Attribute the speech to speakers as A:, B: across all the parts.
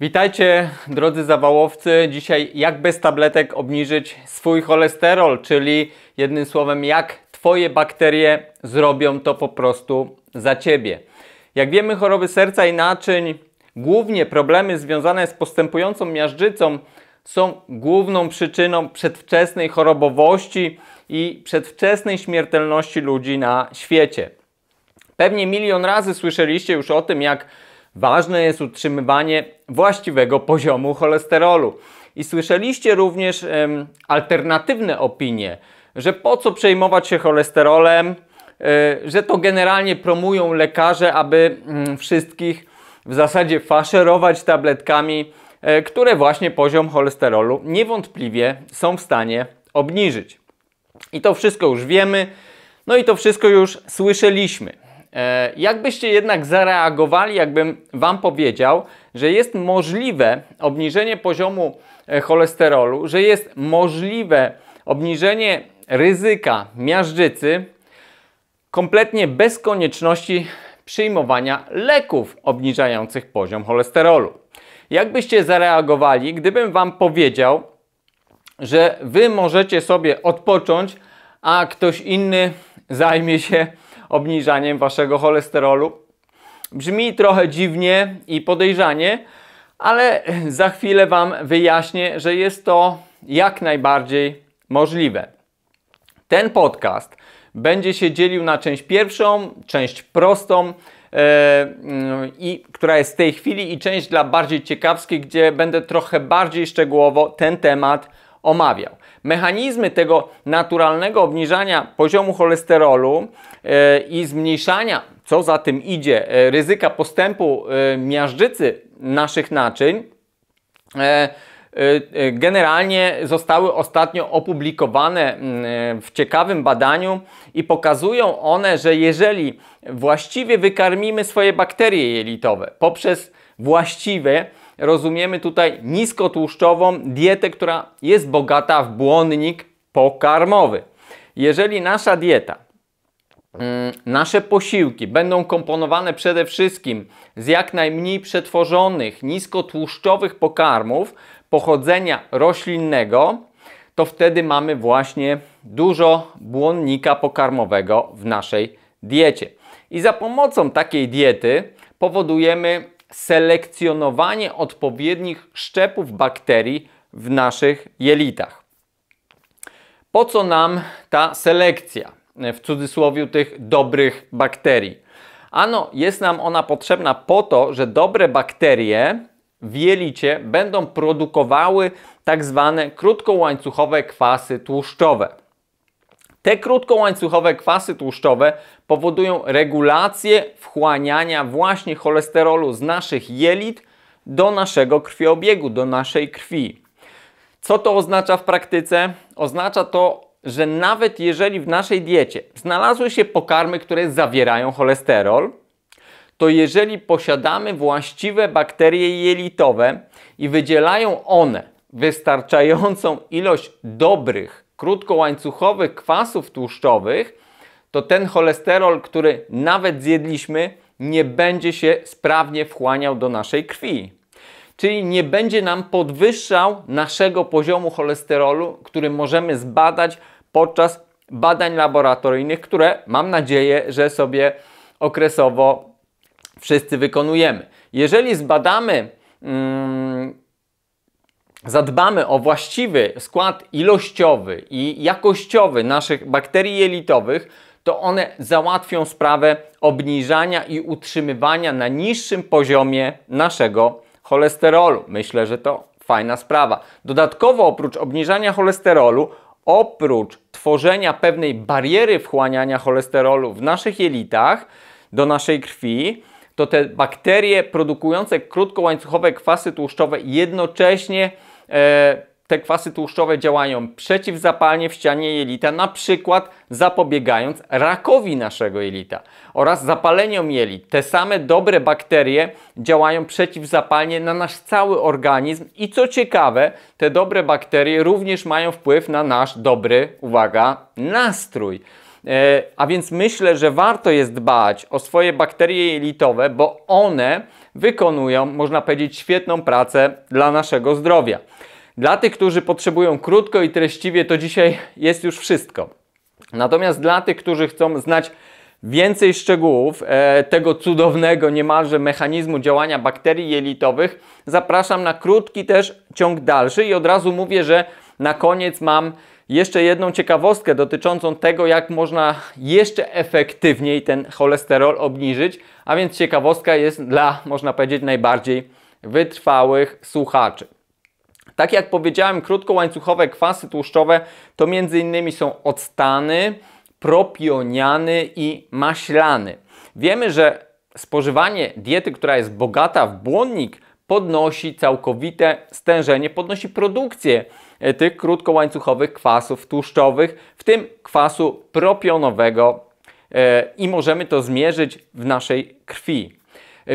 A: Witajcie drodzy zawałowcy. Dzisiaj jak bez tabletek obniżyć swój cholesterol, czyli jednym słowem jak Twoje bakterie zrobią to po prostu za Ciebie. Jak wiemy choroby serca i naczyń, głównie problemy związane z postępującą miażdżycą są główną przyczyną przedwczesnej chorobowości i przedwczesnej śmiertelności ludzi na świecie. Pewnie milion razy słyszeliście już o tym, jak Ważne jest utrzymywanie właściwego poziomu cholesterolu. I słyszeliście również ym, alternatywne opinie, że po co przejmować się cholesterolem, yy, że to generalnie promują lekarze, aby yy, wszystkich w zasadzie faszerować tabletkami, yy, które właśnie poziom cholesterolu niewątpliwie są w stanie obniżyć. I to wszystko już wiemy, no i to wszystko już słyszeliśmy. E, jakbyście jednak zareagowali, jakbym Wam powiedział, że jest możliwe obniżenie poziomu e, cholesterolu, że jest możliwe obniżenie ryzyka miażdżycy kompletnie bez konieczności przyjmowania leków obniżających poziom cholesterolu. Jakbyście zareagowali, gdybym Wam powiedział, że Wy możecie sobie odpocząć, a ktoś inny zajmie się obniżaniem waszego cholesterolu. Brzmi trochę dziwnie i podejrzanie, ale za chwilę wam wyjaśnię, że jest to jak najbardziej możliwe. Ten podcast będzie się dzielił na część pierwszą, część prostą, e, mm, i, która jest w tej chwili, i część dla bardziej ciekawskich, gdzie będę trochę bardziej szczegółowo ten temat omawiał. Mechanizmy tego naturalnego obniżania poziomu cholesterolu E, i zmniejszania, co za tym idzie, e, ryzyka postępu e, miażdżycy naszych naczyń, generalnie zostały ostatnio opublikowane w ciekawym badaniu i pokazują one, że jeżeli właściwie wykarmimy swoje bakterie jelitowe poprzez właściwe, rozumiemy tutaj niskotłuszczową dietę, która jest bogata w błonnik pokarmowy. Jeżeli nasza dieta Mm, nasze posiłki będą komponowane przede wszystkim z jak najmniej przetworzonych, niskotłuszczowych pokarmów pochodzenia roślinnego, to wtedy mamy właśnie dużo błonnika pokarmowego w naszej diecie. I za pomocą takiej diety powodujemy selekcjonowanie odpowiednich szczepów bakterii w naszych jelitach. Po co nam ta selekcja? E, w cudzysłowie tych dobrych bakterii. Ano, jest nam ona potrzebna po to, że dobre bakterie w jelicie będą produkowały tak zwane krótkołańcuchowe kwasy tłuszczowe. Te krótkołańcuchowe kwasy tłuszczowe powodują regulację wchłaniania właśnie cholesterolu z naszych jelit do naszego krwiobiegu, do naszej krwi. Co to oznacza w praktyce? Oznacza to że nawet jeżeli w naszej diecie znalazły się pokarmy, które zawierają cholesterol, to jeżeli posiadamy właściwe bakterie jelitowe i wydzielają one wystarczającą ilość dobrych, krótkołańcuchowych kwasów tłuszczowych, to ten cholesterol, który nawet zjedliśmy, nie będzie się sprawnie wchłaniał do naszej krwi. Czyli nie będzie nam podwyższał naszego poziomu cholesterolu, który możemy zbadać podczas badań laboratoryjnych, które mam nadzieję, że sobie okresowo wszyscy wykonujemy. Jeżeli zbadamy, mm, zadbamy o właściwy skład ilościowy i jakościowy naszych bakterii jelitowych, to one załatwią sprawę obniżania i utrzymywania na niższym poziomie naszego cholesterolu. Myślę, że to fajna sprawa. Dodatkowo oprócz obniżania cholesterolu oprócz tworzenia pewnej bariery wchłaniania cholesterolu w naszych jelitach do naszej krwi, to te bakterie produkujące krótkołańcuchowe kwasy tłuszczowe jednocześnie e, te kwasy tłuszczowe działają przeciwzapalnie w ścianie jelita, na przykład zapobiegając rakowi naszego jelita oraz zapaleniom jelit. Te same dobre bakterie działają przeciwzapalnie na nasz cały organizm i co ciekawe, te dobre bakterie również mają wpływ na nasz dobry, uwaga, nastrój. E, a więc myślę, że warto jest dbać o swoje bakterie jelitowe, bo one wykonują, można powiedzieć, świetną pracę dla naszego zdrowia. Dla tych, którzy potrzebują krótko i treściwie, to dzisiaj jest już wszystko. Natomiast dla tych, którzy chcą znać więcej szczegółów e, tego cudownego niemalże mechanizmu działania bakterii jelitowych, zapraszam na krótki też ciąg dalszy i od razu mówię, że na koniec mam jeszcze jedną ciekawostkę dotyczącą tego, jak można jeszcze efektywniej ten cholesterol obniżyć, a więc ciekawostka jest dla, można powiedzieć, najbardziej wytrwałych słuchaczy. Tak jak powiedziałem, krótkołańcuchowe kwasy tłuszczowe to m.in. są octany, propioniany i maślany. Wiemy, że spożywanie diety, która jest bogata w błonnik, podnosi całkowite stężenie, podnosi produkcję e, tych krótkołańcuchowych kwasów tłuszczowych, w tym kwasu propionowego e, i możemy to zmierzyć w naszej krwi.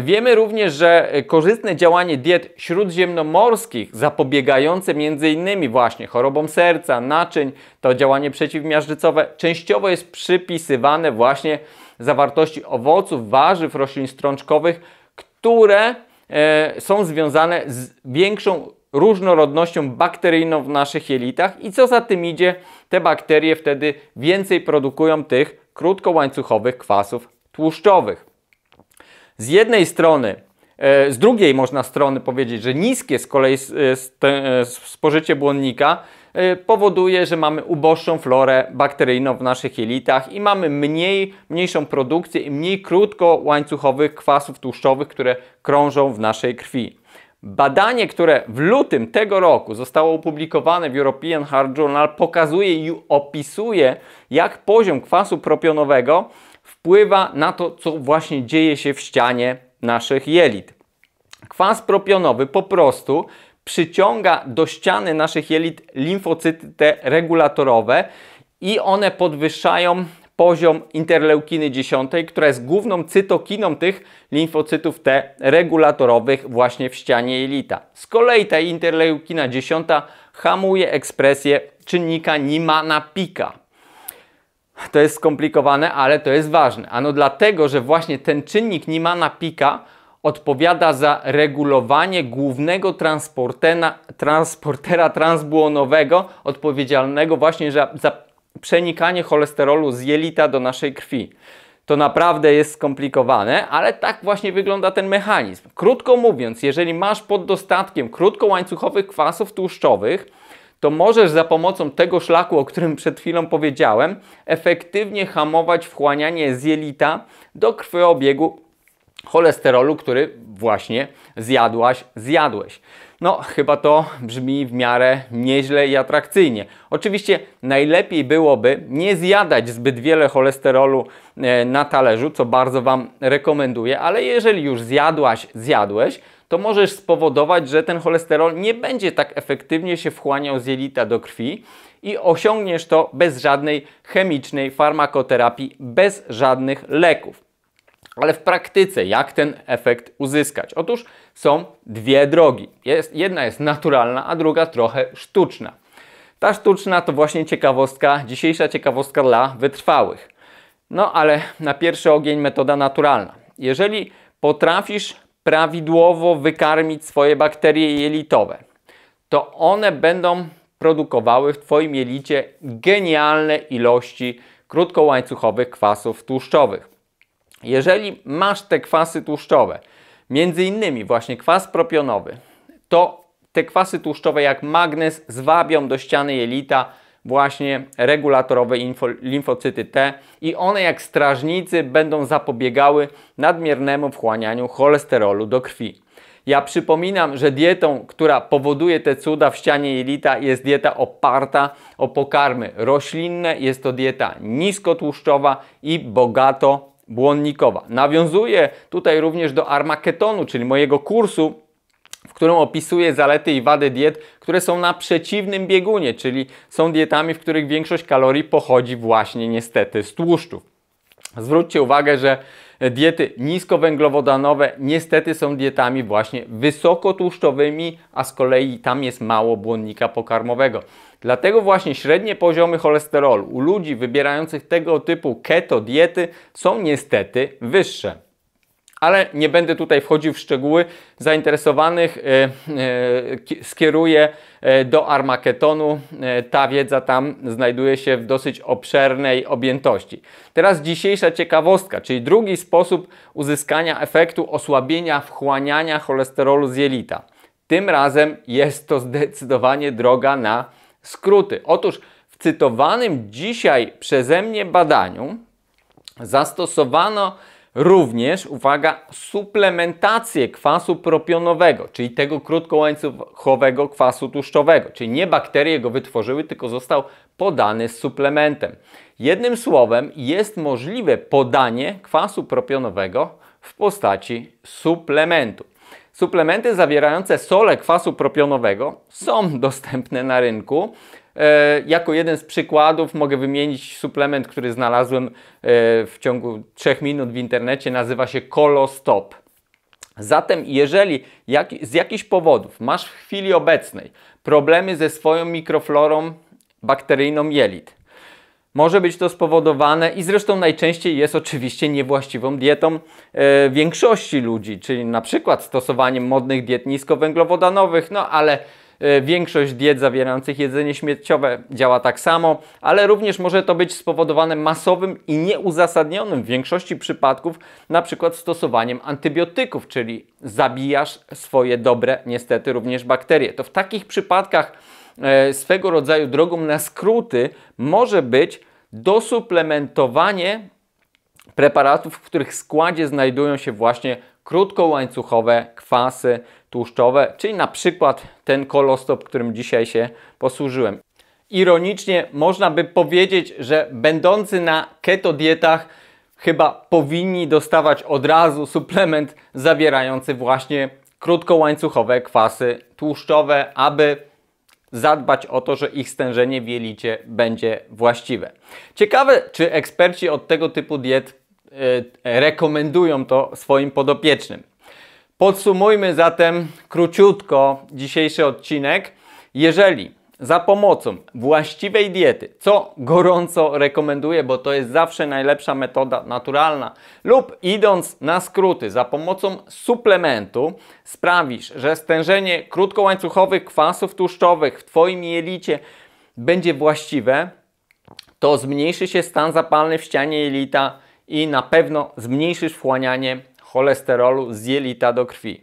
A: Wiemy również, że e, korzystne działanie diet śródziemnomorskich zapobiegające m.in. właśnie chorobom serca, naczyń, to działanie przeciwmiażdżycowe częściowo jest przypisywane właśnie zawartości owoców, warzyw, roślin strączkowych, które e, są związane z większą różnorodnością bakteryjną w naszych jelitach i co za tym idzie, te bakterie wtedy więcej produkują tych krótkołańcuchowych kwasów tłuszczowych z jednej strony, e, z drugiej można strony powiedzieć, że niskie z kolei e, e, spożycie błonnika powoduje, że mamy uboższą florę bakteryjną w naszych jelitach i mamy mniej, mniejszą produkcję i mniej krótko łańcuchowych kwasów tłuszczowych, które krążą w naszej krwi. Badanie, które w lutym tego roku zostało opublikowane w European Heart Journal, pokazuje i opisuje, jak poziom kwasu propionowego wpływa na to, co właśnie dzieje się w ścianie naszych jelit. Kwas propionowy po prostu przyciąga do ściany naszych jelit limfocyty te regulatorowe i one podwyższają poziom interleukiny 10, która jest główną cytokiną tych limfocytów T regulatorowych właśnie w ścianie jelita. Z kolei ta interleukina 10 hamuje ekspresję czynnika nimana pika. To jest skomplikowane, ale to jest ważne. Ano dlatego, że właśnie ten czynnik Niemana-Pika odpowiada za regulowanie głównego transportera, transbłonowego odpowiedzialnego właśnie za, za przenikanie cholesterolu z jelita do naszej krwi. To naprawdę jest skomplikowane, ale tak właśnie wygląda ten mechanizm. Krótko mówiąc, jeżeli masz pod dostatkiem krótkołańcuchowych kwasów tłuszczowych, to możesz za pomocą tego szlaku, o którym przed chwilą powiedziałem, efektywnie hamować wchłanianie z jelita do krwiobiegu cholesterolu, który właśnie zjadłaś, zjadłeś. No, chyba to brzmi w miarę nieźle i atrakcyjnie. Oczywiście najlepiej byłoby nie zjadać zbyt wiele cholesterolu e, na talerzu, co bardzo Wam rekomenduję, ale jeżeli już zjadłaś, zjadłeś, to możesz spowodować, że ten cholesterol nie będzie tak efektywnie się wchłaniał z jelita do krwi i osiągniesz to bez żadnej chemicznej farmakoterapii, bez żadnych leków. Ale w praktyce, jak ten efekt uzyskać? Otóż są dwie drogi. Jest, jedna jest naturalna, a druga trochę sztuczna. Ta sztuczna to właśnie ciekawostka, dzisiejsza ciekawostka dla wytrwałych. No ale na pierwszy ogień metoda naturalna. Jeżeli potrafisz prawidłowo wykarmić swoje bakterie jelitowe, to one będą produkowały w Twoim jelicie genialne ilości krótkołańcuchowych kwasów tłuszczowych. Jeżeli masz te kwasy tłuszczowe, między innymi właśnie kwas propionowy, to te kwasy tłuszczowe jak magnes zwabią do ściany jelita właśnie regulatorowe info, limfocyty T i one jak strażnicy będą zapobiegały nadmiernemu wchłanianiu cholesterolu do krwi. Ja przypominam, że dietą, która powoduje te cuda w ścianie jelita jest dieta oparta o pokarmy roślinne. Jest to dieta niskotłuszczowa i bogato błonnikowa. Nawiązuję tutaj również do armaketonu, czyli mojego kursu w którym opisuje zalety i wady diet, które są na przeciwnym biegunie, czyli są dietami, w których większość kalorii pochodzi właśnie niestety z tłuszczów. Zwróćcie uwagę, że diety niskowęglowodanowe niestety są dietami właśnie wysokotłuszczowymi, a z kolei tam jest mało błonnika pokarmowego. Dlatego właśnie średnie poziomy cholesterolu u ludzi wybierających tego typu keto diety są niestety wyższe ale nie będę tutaj wchodził w szczegóły. Zainteresowanych e, e, skieruję e, do Armaketonu. Ta wiedza tam znajduje się w dosyć obszernej objętości. Teraz dzisiejsza ciekawostka, czyli drugi sposób uzyskania efektu osłabienia wchłaniania cholesterolu z jelita. Tym razem jest to zdecydowanie droga na skróty. Otóż w cytowanym dzisiaj przeze mnie badaniu zastosowano Również, uwaga, suplementację kwasu propionowego, czyli tego krótkołańcuchowego kwasu tłuszczowego. Czyli nie bakterie go wytworzyły, tylko został podany z suplementem. Jednym słowem, jest możliwe podanie kwasu propionowego w postaci suplementu. Suplementy zawierające sole kwasu propionowego są dostępne na rynku. E, jako jeden z przykładów mogę wymienić suplement, który znalazłem e, w ciągu 3 minut w internecie. Nazywa się ColoStop. Zatem, jeżeli jak, z jakichś powodów masz w chwili obecnej problemy ze swoją mikroflorą bakteryjną jelit, może być to spowodowane i zresztą najczęściej jest oczywiście niewłaściwą dietą e, większości ludzi, czyli na przykład stosowaniem modnych diet niskowęglowodanowych, no ale E, większość diet zawierających jedzenie śmieciowe działa tak samo, ale również może to być spowodowane masowym i nieuzasadnionym w większości przypadków, na przykład stosowaniem antybiotyków, czyli zabijasz swoje dobre, niestety również bakterie. To w takich przypadkach e, swego rodzaju drogą na skróty może być dosuplementowanie preparatów, w których składzie znajdują się właśnie krótkołańcuchowe kwasy tłuszczowe, czyli na przykład ten kolostop, którym dzisiaj się posłużyłem. Ironicznie można by powiedzieć, że będący na keto dietach chyba powinni dostawać od razu suplement zawierający właśnie krótkołańcuchowe kwasy tłuszczowe, aby zadbać o to, że ich stężenie w jelicie będzie właściwe. Ciekawe, czy eksperci od tego typu diet yy, rekomendują to swoim podopiecznym. Podsumujmy zatem króciutko dzisiejszy odcinek. Jeżeli za pomocą właściwej diety, co gorąco rekomenduję, bo to jest zawsze najlepsza metoda naturalna, lub idąc na skróty, za pomocą suplementu sprawisz, że stężenie krótkołańcuchowych kwasów tłuszczowych w Twoim jelicie będzie właściwe, to zmniejszy się stan zapalny w ścianie jelita i na pewno zmniejszysz wchłanianie cholesterolu z jelita do krwi.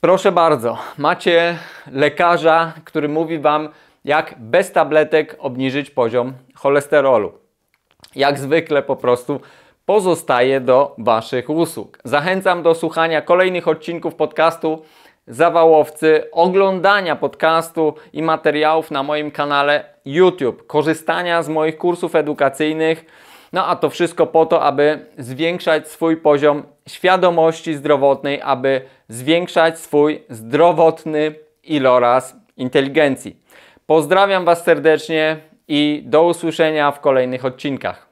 A: Proszę bardzo, macie lekarza, który mówi Wam, jak bez tabletek obniżyć poziom cholesterolu. Jak zwykle po prostu pozostaje do Waszych usług. Zachęcam do słuchania kolejnych odcinków podcastu zawałowcy, oglądania podcastu i materiałów na moim kanale YouTube, korzystania z moich kursów edukacyjnych. No a to wszystko po to, aby zwiększać swój poziom świadomości zdrowotnej, aby zwiększać swój zdrowotny iloraz inteligencji. Pozdrawiam Was serdecznie i do usłyszenia w kolejnych odcinkach.